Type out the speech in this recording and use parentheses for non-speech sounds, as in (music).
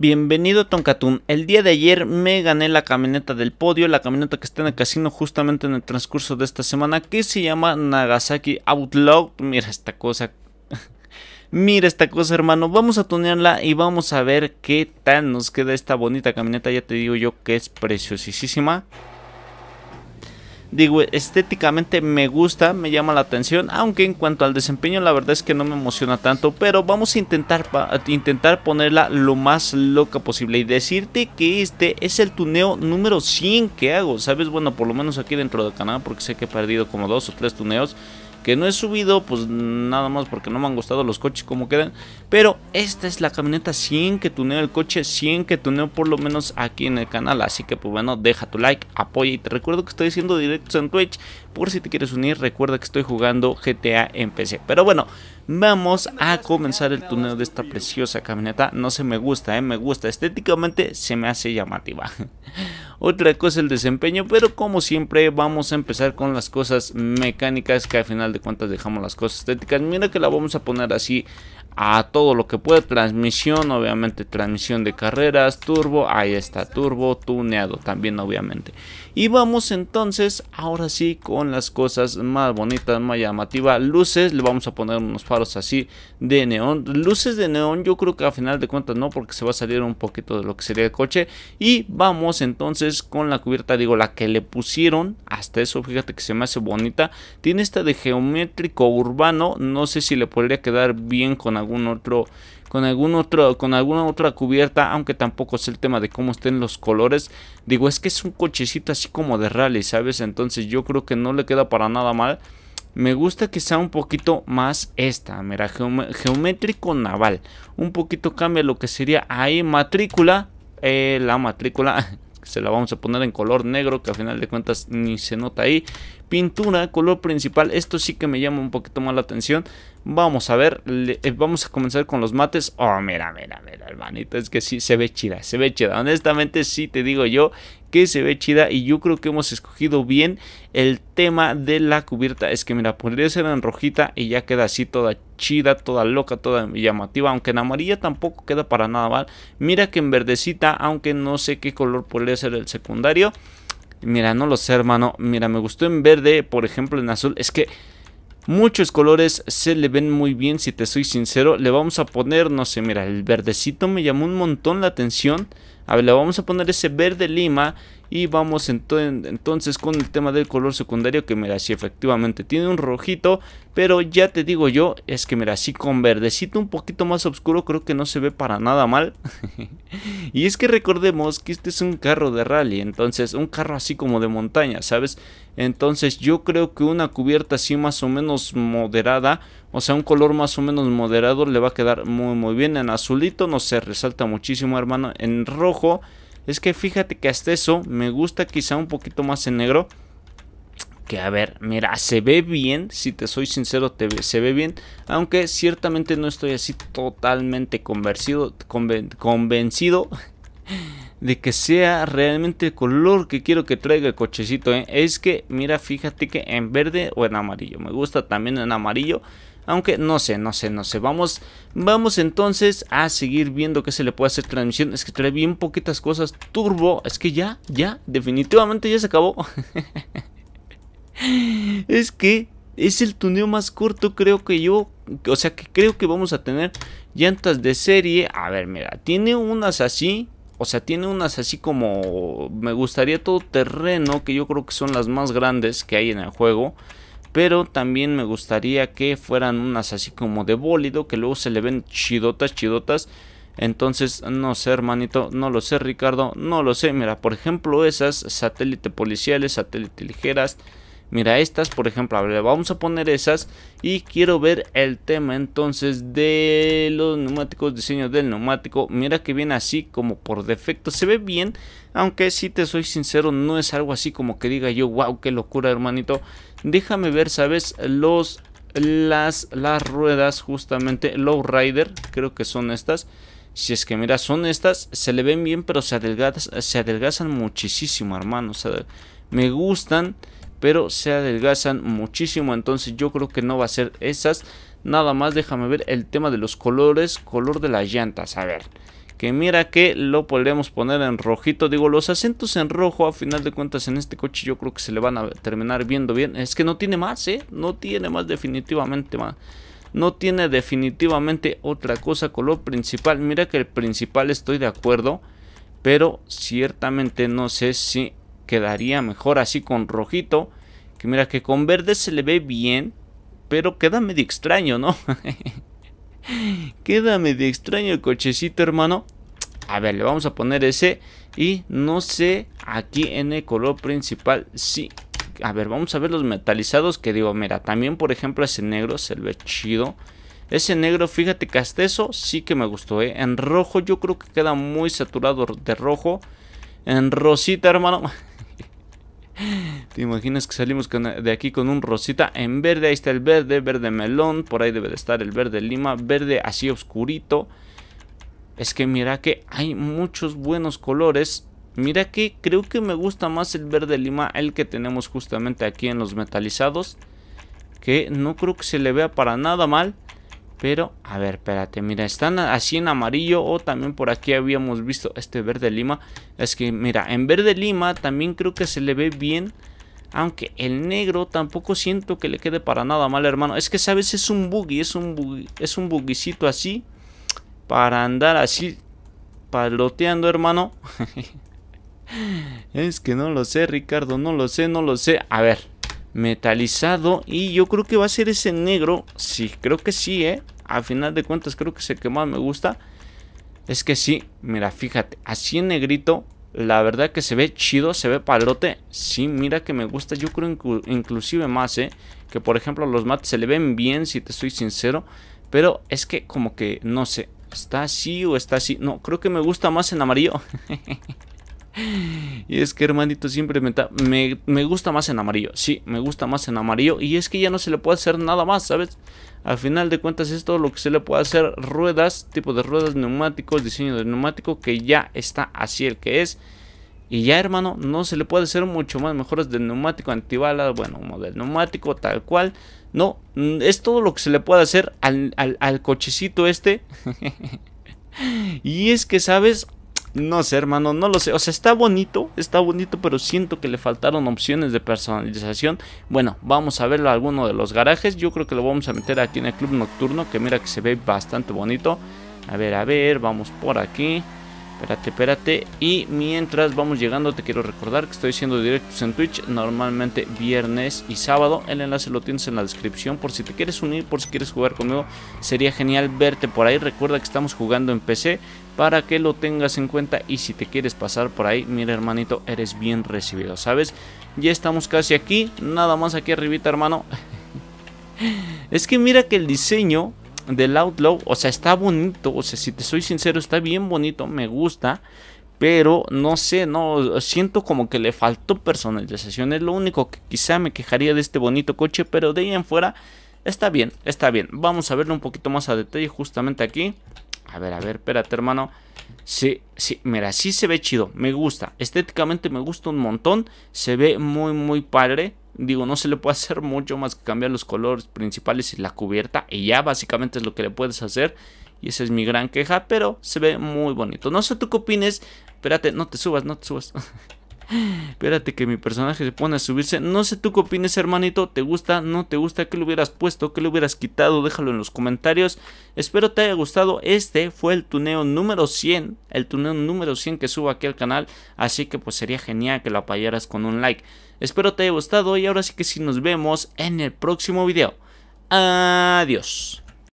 Bienvenido a El día de ayer me gané la camioneta del podio, la camioneta que está en el casino justamente en el transcurso de esta semana, que se llama Nagasaki Outlaw. Mira esta cosa. (laughs) Mira esta cosa, hermano. Vamos a tunearla y vamos a ver qué tal nos queda esta bonita camioneta. Ya te digo yo que es preciosísima. Digo, estéticamente me gusta, me llama la atención, aunque en cuanto al desempeño la verdad es que no me emociona tanto, pero vamos a intentar, intentar ponerla lo más loca posible y decirte que este es el tuneo número 100 que hago, ¿sabes? Bueno, por lo menos aquí dentro de Canadá, porque sé que he perdido como dos o tres tuneos que no he subido, pues nada más porque no me han gustado los coches como quedan. Pero esta es la camioneta 100 que tuneo el coche, 100 que tuneo por lo menos aquí en el canal. Así que pues bueno, deja tu like, apoya y te recuerdo que estoy haciendo directos en Twitch. Por si te quieres unir, recuerda que estoy jugando GTA en PC. Pero bueno... Vamos a comenzar el tuneo de esta preciosa camioneta. No se me gusta, eh, me gusta. Estéticamente se me hace llamativa. (laughs) Otra cosa es el desempeño, pero como siempre vamos a empezar con las cosas mecánicas que al final de cuentas dejamos las cosas estéticas. Mira que la vamos a poner así a todo lo que puede. Transmisión, obviamente, transmisión de carreras, turbo, ahí está, turbo tuneado también, obviamente. Y vamos entonces, ahora sí, con las cosas más bonitas, más llamativas. Luces, le vamos a poner unos faros así de neón. Luces de neón, yo creo que a final de cuentas no, porque se va a salir un poquito de lo que sería el coche. Y vamos entonces con la cubierta, digo, la que le pusieron, hasta eso, fíjate que se me hace bonita. Tiene esta de geométrico urbano, no sé si le podría quedar bien con algo otro con algún otro con alguna otra cubierta, aunque tampoco es el tema de cómo estén los colores. Digo, es que es un cochecito así como de rally, ¿sabes? Entonces yo creo que no le queda para nada mal. Me gusta que sea un poquito más esta, mira, geométrico naval. Un poquito cambia lo que sería ahí matrícula, eh, la matrícula (laughs) se la vamos a poner en color negro que al final de cuentas ni se nota ahí Pintura, color principal, esto sí que me llama un poquito más la atención. Vamos a ver, eh, vamos a comenzar con los mates. Oh, mira, mira, mira, hermanito, es que sí, se ve chida, se ve chida. Honestamente, sí te digo yo que se ve chida y yo creo que hemos escogido bien el tema de la cubierta. Es que mira, podría ser en rojita y ya queda así toda chida, toda loca, toda llamativa, aunque en amarilla tampoco queda para nada mal. Mira que en verdecita, aunque no sé qué color podría ser el secundario. Mira, no lo sé, hermano. Mira, me gustó en verde, por ejemplo, en azul. Es que muchos colores se le ven muy bien, si te soy sincero. Le vamos a poner, no sé, mira, el verdecito me llamó un montón la atención. A ver, le vamos a poner ese verde lima y vamos entonces con el tema del color secundario que mira si efectivamente tiene un rojito. Pero ya te digo yo, es que mira, si con verdecito un poquito más oscuro creo que no se ve para nada mal. (laughs) y es que recordemos que este es un carro de rally, entonces un carro así como de montaña, ¿sabes? Entonces yo creo que una cubierta así más o menos moderada, o sea un color más o menos moderado le va a quedar muy muy bien. En azulito no se resalta muchísimo hermano, en rojo es que fíjate que hasta eso me gusta quizá un poquito más en negro. Que a ver, mira, se ve bien, si te soy sincero, se ve bien. Aunque ciertamente no estoy así totalmente convencido, convencido (laughs) de que sea realmente el color que quiero que traiga el cochecito. ¿eh? Es que, mira, fíjate que en verde o en amarillo. Me gusta también en amarillo. Aunque no sé, no sé, no sé. Vamos, vamos entonces a seguir viendo qué se le puede hacer transmisión. Es que trae bien poquitas cosas. Turbo, es que ya, ya, definitivamente ya se acabó. (laughs) es que es el tuneo más corto creo que yo, o sea que creo que vamos a tener llantas de serie, a ver mira, tiene unas así, o sea tiene unas así como me gustaría todo terreno que yo creo que son las más grandes que hay en el juego, pero también me gustaría que fueran unas así como de bólido, que luego se le ven chidotas, chidotas. Entonces, no sé, hermanito, no lo sé, Ricardo, no lo sé. Mira, por ejemplo, esas satélites policiales, satélite ligeras, Mira, estas, por ejemplo, a vamos a poner esas y quiero ver el tema entonces de los neumáticos, diseño del neumático. Mira que viene así como por defecto, se ve bien, aunque si te soy sincero, no es algo así como que diga yo, wow, qué locura, hermanito. Déjame ver, ¿sabes? Los, las, las ruedas, justamente, Lowrider, creo que son estas. Si es que mira, son estas, se le ven bien, pero se adelgazan, se adelgazan muchísimo, hermano. O sea, me gustan pero se adelgazan muchísimo. Entonces yo creo que no va a ser esas. Nada más déjame ver el tema de los colores, color de las llantas. A ver, que mira que lo podemos poner en rojito. Digo, los acentos en rojo, a final de cuentas, en este coche yo creo que se le van a terminar viendo bien. Es que no tiene más, ¿eh? No tiene más definitivamente más. No tiene definitivamente otra cosa, color principal. Mira que el principal estoy de acuerdo pero ciertamente no sé si quedaría mejor así con rojito. Que mira que con verde se le ve bien, pero queda medio extraño, ¿no? (laughs) queda medio extraño el cochecito, hermano. A ver, le vamos a poner ese y no sé aquí en el color principal sí. A ver, vamos a ver los metalizados que digo, mira, también por ejemplo ese negro se ve chido. Ese negro, fíjate que sí que me gustó, ¿eh? En rojo yo creo que queda muy saturado de rojo. En rosita, hermano. (laughs) ¿Te imaginas que salimos de aquí con un rosita en verde? Ahí está el verde, verde melón. Por ahí debe de estar el verde lima. Verde así oscurito. Es que mira que hay muchos buenos colores. Mira que creo que me gusta más el verde lima, el que tenemos justamente aquí en los metalizados. Que no creo que se le vea para nada mal. Pero, a ver, espérate, mira, están así en amarillo o también por aquí habíamos visto este verde lima. Es que, mira, en verde lima también creo que se le ve bien. Aunque el negro tampoco siento que le quede para nada mal, hermano. Es que, ¿sabes? Es un buggy, es un es un buggycito así. Para andar así paloteando, hermano. (laughs) es que no lo sé, Ricardo, no lo sé, no lo sé. A ver, metalizado y yo creo que va a ser ese negro, sí, creo que sí, ¿eh? Al final de cuentas creo que es el que más me gusta. Es que sí, mira, fíjate, así en negrito, la verdad que se ve chido, se ve palote. Sí, mira que me gusta, yo creo inclusive más, ¿eh? Que por ejemplo los mates se le ven bien, si te estoy sincero. Pero es que como que, no sé, está así o está así. No, creo que me gusta más en amarillo. (laughs) y es que hermanito siempre me, me, gusta más en amarillo. Sí, me gusta más en amarillo. Y es que ya no se le puede hacer nada más, ¿sabes? Al final de cuentas es todo lo que se le puede hacer. Ruedas, tipo de ruedas, neumáticos, diseño de neumático que ya está así el que es. Y ya hermano, no se le puede hacer mucho más mejoras del neumático antibalas, bueno, modelo neumático tal cual. No, es todo lo que se le puede hacer al, al cochecito este. (laughs) y es que, ¿sabes? No sé, hermano, no lo sé. O sea, está bonito, está bonito, pero siento que le faltaron opciones de personalización. Bueno, vamos a verlo a alguno de los garajes. Yo creo que lo vamos a meter aquí en el club nocturno, que mira que se ve bastante bonito. A ver, a ver, vamos por aquí. Espérate, espérate. Y mientras vamos llegando, te quiero recordar que estoy haciendo directos en Twitch, normalmente viernes y sábado. El enlace lo tienes en la descripción por si te quieres unir, por si quieres jugar conmigo. Sería genial verte por ahí. Recuerda que estamos jugando en PC, para que lo tengas en cuenta y si te quieres pasar por ahí, mira hermanito, eres bien recibido, ¿sabes? Ya estamos casi aquí, nada más aquí arribita hermano. (laughs) es que mira que el diseño del Outlaw, o sea, está bonito, o sea, si te soy sincero, está bien bonito, me gusta. Pero no sé, no siento como que le faltó personalización. Es lo único que quizá me quejaría de este bonito coche. Pero de ahí en fuera está bien, está bien. Vamos a verlo un poquito más a detalle justamente aquí. A ver, a ver, espérate, hermano. Sí, sí, mira, sí se ve chido, me gusta. Estéticamente me gusta un montón. Se ve muy, muy padre. Digo, no se le puede (laughs) hacer mucho más que cambiar los colores principales y la cubierta. Y ya básicamente es lo que le puedes hacer. Y esa es mi gran queja, pero se ve muy bonito. No sé tú qué opines. Espérate, no te subas, no te subas. (laughs) Espérate que mi personaje se pone a subirse. No sé tú qué opinas hermanito. ¿Te gusta? ¿No te gusta? ¿Qué le hubieras puesto? ¿Qué le hubieras quitado? Déjalo en los comentarios. Espero te haya gustado. Este fue el tuneo número 100. El tuneo número 100 que subo aquí al canal. Así que pues sería genial que lo apoyaras con un like. Espero te haya gustado y ahora sí que sí nos vemos en el próximo video. Adiós.